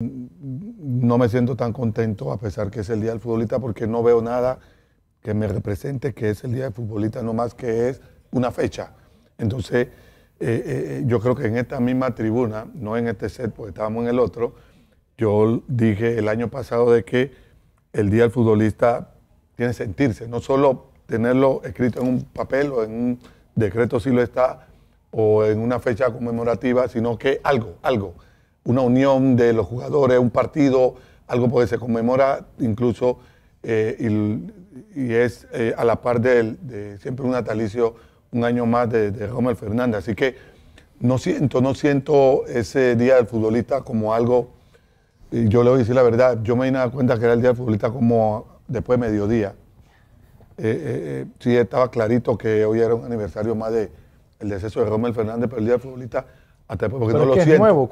no me siento tan contento a pesar que es el Día del Futbolista porque no veo nada que me represente que es el Día del Futbolista, no más que es una fecha. Entonces, eh, eh, eh, yo creo que en esta misma tribuna, no en este set, porque estábamos en el otro, yo dije el año pasado de que el Día del Futbolista tiene sentirse, no solo tenerlo escrito en un papel o en un decreto si lo está, o en una fecha conmemorativa, sino que algo, algo una unión de los jugadores, un partido, algo puede se conmemora incluso eh, y, es eh, a la par de, siempre un natalicio, un año más de, de Fernández. Así que no siento, no siento ese día del futbolista como algo, yo le voy a decir la verdad, yo me di cuenta que era el día del futbolista como después de mediodía. Eh, sí estaba clarito que hoy era un aniversario más de el deceso de Romel Fernández, pero el día del futbolista, hasta porque no lo siento.